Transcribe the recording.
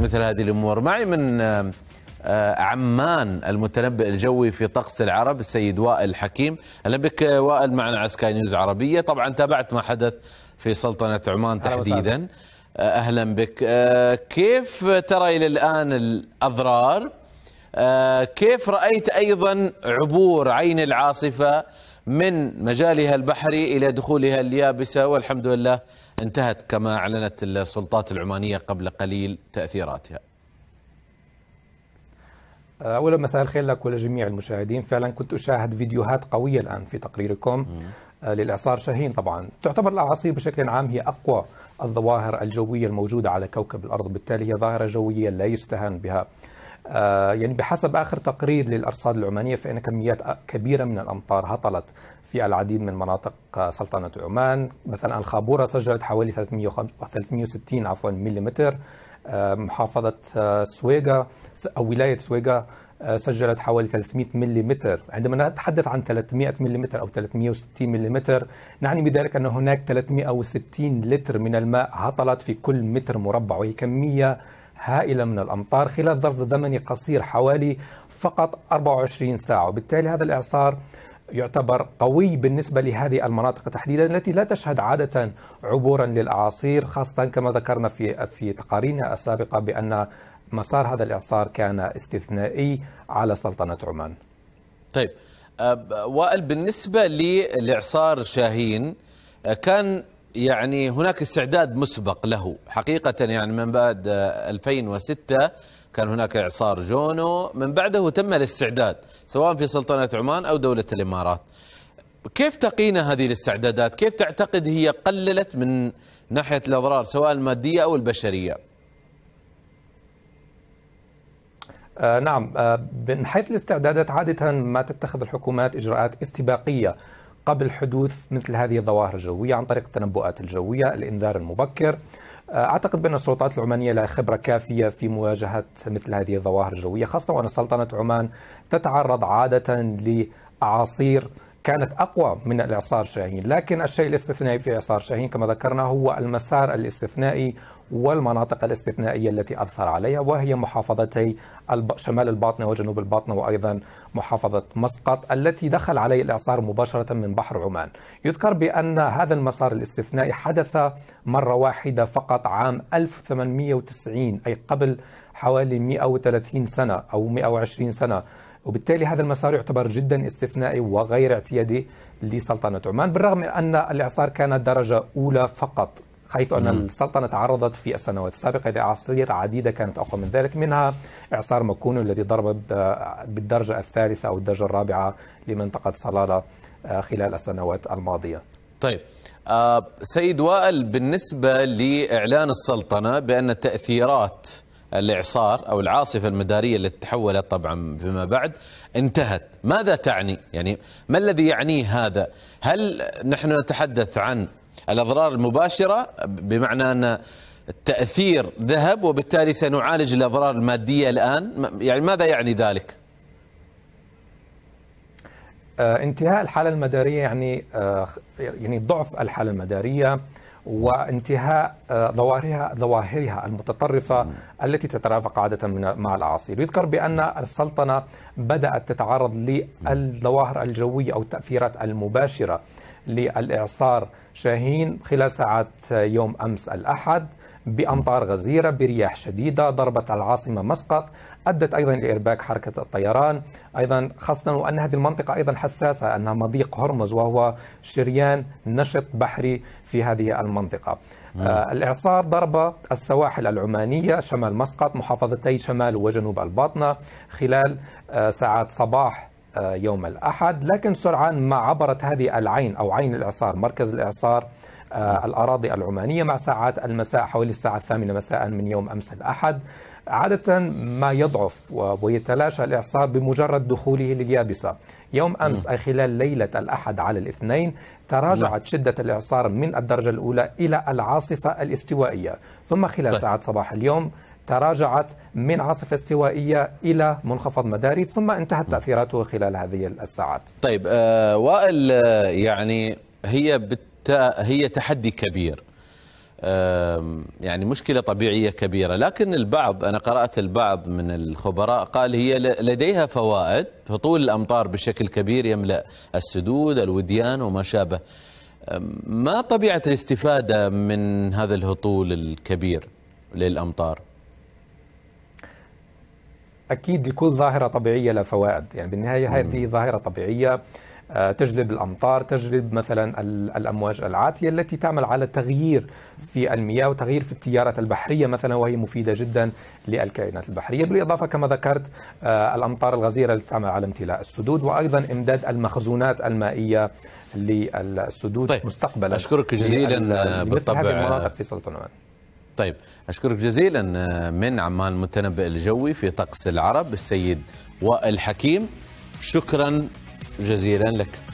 مثل هذه الامور معي من آه، عمان المتنبئ الجوي في طقس العرب السيد وائل حكيم اهلا بك وائل معنا على سكاي نيوز عربيه طبعا تابعت ما حدث في سلطنه عمان تحديدا آه، اهلا بك آه، كيف ترى الى الان الاضرار كيف رايت ايضا عبور عين العاصفه من مجالها البحري الى دخولها اليابسه والحمد لله انتهت كما أعلنت السلطات العمانية قبل قليل تأثيراتها اولا مساء الخير لك ولجميع المشاهدين فعلا كنت اشاهد فيديوهات قويه الان في تقريركم آه، للاعصار شاهين طبعا تعتبر الاعاصير بشكل عام هي اقوى الظواهر الجويه الموجوده على كوكب الارض بالتالي هي ظاهره جويه لا يستهان بها آه، يعني بحسب آخر تقرير للأرصاد العمانية فإن كميات كبيرة من الأمطار هطلت في العديد من مناطق آه، سلطنة عمان مثلا الخابورة سجلت حوالي 360 عفوا ملم آه، محافظة سويقة أو ولاية سويقة سجلت حوالي 300 ملم عندما نتحدث عن 300 ملم أو 360 ملم نعني بذلك أن هناك 360 لتر من الماء هطلت في كل متر مربع وهي كمية هائلة من الأمطار خلال ظرف زمني قصير حوالي فقط 24 ساعة وبالتالي هذا الإعصار يعتبر قوي بالنسبة لهذه المناطق تحديدا التي لا تشهد عادة عبورا للأعاصير خاصة كما ذكرنا في في تقاريرنا السابقة بأن مسار هذا الإعصار كان استثنائي على سلطنة عمان طيب وائل بالنسبة للإعصار شاهين كان يعني هناك استعداد مسبق له حقيقة يعني من بعد 2006 آه، كان هناك إعصار جونو من بعده تم الاستعداد سواء في سلطنة عمان أو دولة الإمارات كيف تقينا هذه الاستعدادات كيف تعتقد هي قللت من ناحية الأضرار سواء المادية أو البشرية آه نعم آه من حيث الاستعدادات عادة ما تتخذ الحكومات إجراءات استباقية قبل حدوث مثل هذه الظواهر الجوية عن طريق التنبؤات الجوية الإنذار المبكر آه، أعتقد بأن السلطات العمانية لها خبرة كافية في مواجهة مثل هذه الظواهر الجوية خاصة وأن سلطنة عمان تتعرض عادة لأعاصير كانت اقوى من الاعصار شاهين، لكن الشيء الاستثنائي في اعصار شاهين كما ذكرنا هو المسار الاستثنائي والمناطق الاستثنائيه التي اثر عليها وهي محافظتي شمال الباطنه وجنوب الباطنه وايضا محافظه مسقط التي دخل عليه الاعصار مباشره من بحر عمان. يذكر بان هذا المسار الاستثنائي حدث مره واحده فقط عام 1890 اي قبل حوالي 130 سنه او 120 سنه. وبالتالي هذا المسار يعتبر جدا استثنائي وغير اعتيادي لسلطنة عمان بالرغم من أن الإعصار كانت درجة أولى فقط حيث أن السلطنة تعرضت في السنوات السابقة لأعاصير عديدة كانت أقوى من ذلك منها إعصار مكون الذي ضرب بالدرجة الثالثة أو الدرجة الرابعة لمنطقة صلالة آه، خلال السنوات الماضية طيب آه، سيد وائل بالنسبة لإعلان السلطنة بأن تأثيرات الاعصار او العاصفه المداريه التي تحولت طبعا فيما بعد انتهت، ماذا تعني؟ يعني ما الذي يعنيه هذا؟ هل نحن نتحدث عن الاضرار المباشره بمعنى ان التاثير ذهب وبالتالي سنعالج الاضرار الماديه الان؟ يعني ماذا يعني ذلك؟ آه، انتهاء الحاله المداريه يعني آه، يعني ضعف الحاله المداريه وانتهاء آه، ظواهرها ظواهرها المتطرفه التي تترافق عاده من مع الاعاصير، يذكر بان السلطنه بدات تتعرض للظواهر الجويه او التاثيرات المباشره للاعصار شاهين خلال ساعات يوم امس الاحد بأمطار غزيرة برياح شديدة ضربت العاصمة مسقط أدت أيضا لإرباك حركة الطيران أيضا خاصة وأن هذه المنطقة أيضا حساسة أنها مضيق هرمز وهو شريان نشط بحري في هذه المنطقة آه الإعصار ضرب السواحل العمانية شمال مسقط محافظتي شمال وجنوب الباطنة خلال آه، ساعات صباح آه، يوم الأحد لكن سرعان ما عبرت هذه العين أو عين الإعصار مركز الإعصار آه، الأراضي العمانية مع ساعات المساء حوالي الساعة الثامنة مساء من يوم أمس الأحد عادة ما يضعف ويتلاشى الإعصار بمجرد دخوله لليابسة يوم أمس أي خلال ليلة الأحد على الاثنين تراجعت نعم. شدة الإعصار من الدرجة الأولى إلى العاصفة الاستوائية ثم خلال طيب. ساعات صباح اليوم تراجعت من عاصفة استوائية إلى منخفض مداري ثم انتهت تأثيراته خلال هذه الساعات طيب آه وائل آه، يعني هي بت هي تحدي كبير يعني مشكلة طبيعية كبيرة لكن البعض أنا قرأت البعض من الخبراء قال هي لديها فوائد هطول الأمطار بشكل كبير يملأ السدود الوديان وما شابه ما طبيعة الاستفادة من هذا الهطول الكبير للأمطار؟ أكيد لكل ظاهرة طبيعية لها فوائد يعني بالنهاية هذه ظاهرة طبيعية آه، تجلب الامطار تجلب مثلا الامواج العاتيه التي تعمل على تغيير في المياه وتغيير في التيارات البحريه مثلا وهي مفيده جدا للكائنات البحريه بالاضافه كما ذكرت آه، الامطار الغزيره التي تعمل على امتلاء السدود وايضا امداد المخزونات المائيه للسدود طيب. مستقبلا اشكرك جزيلا آه، بالطبع في سلطنه عمان طيب أشكرك جزيلا من عمان المتنبئ الجوي في طقس العرب السيد وائل حكيم شكرا جزيلا لك